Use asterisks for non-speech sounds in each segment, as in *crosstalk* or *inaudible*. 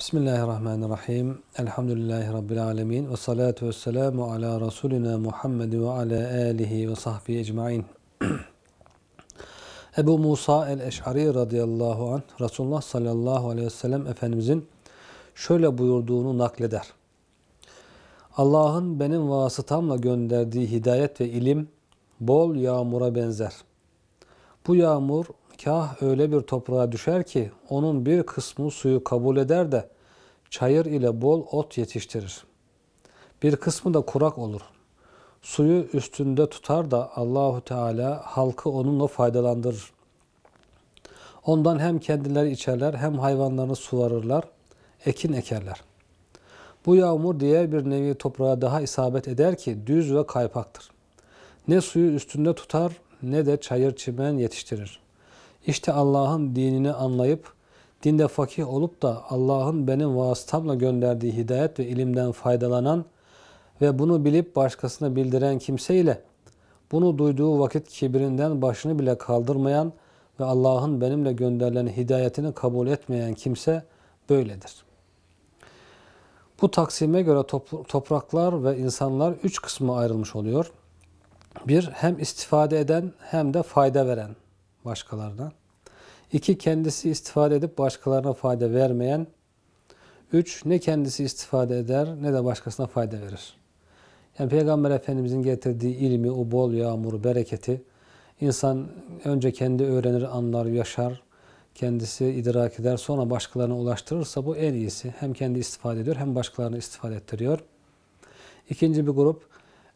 Bismillahirrahmanirrahim. Elhamdülillahi Rabbil alemin. Ve salatu ve selamu ala Resulina Muhammed ve ala alihi ve sahbihi ecmain. *clears throat* Ebu Musa el-Eş'ari radıyallahu an Resulullah sallallahu aleyhi ve sellem Efendimizin şöyle buyurduğunu nakleder. Allah'ın benim vasıtamla gönderdiği hidayet ve ilim bol yağmura benzer. Bu yağmur kah öyle bir toprağa düşer ki onun bir kısmı suyu kabul eder de çayır ile bol ot yetiştirir. Bir kısmı da kurak olur. Suyu üstünde tutar da Allahu Teala halkı onunla faydalandırır. Ondan hem kendileri içerler hem hayvanlarını suvarırlar, ekin ekerler. Bu yağmur diğer bir nevi toprağa daha isabet eder ki düz ve kaypaktır. Ne suyu üstünde tutar ne de çayır çimen yetiştirir. İşte Allah'ın dinini anlayıp, dinde fakih olup da Allah'ın benim vasıtamla gönderdiği hidayet ve ilimden faydalanan ve bunu bilip başkasına bildiren kimseyle bunu duyduğu vakit kibrinden başını bile kaldırmayan ve Allah'ın benimle gönderilen hidayetini kabul etmeyen kimse böyledir. Bu taksime göre topraklar ve insanlar üç kısma ayrılmış oluyor. Bir, hem istifade eden hem de fayda veren başkalarına. İki, kendisi istifade edip başkalarına fayda vermeyen. Üç, ne kendisi istifade eder ne de başkasına fayda verir. Yani Peygamber Efendimizin getirdiği ilmi, o bol yağmuru, bereketi insan önce kendi öğrenir, anlar, yaşar, kendisi idrak eder, sonra başkalarına ulaştırırsa bu en iyisi. Hem kendi istifade ediyor hem başkalarına istifade ettiriyor. İkinci bir grup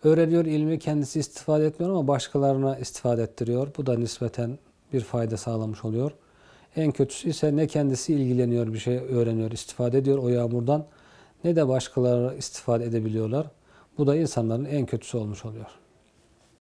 öğreniyor ilmi kendisi istifade etmiyor ama başkalarına istifade ettiriyor. Bu da nispeten bir fayda sağlamış oluyor. En kötüsü ise ne kendisi ilgileniyor, bir şey öğreniyor, istifade ediyor o yağmurdan ne de başkaları istifade edebiliyorlar. Bu da insanların en kötüsü olmuş oluyor.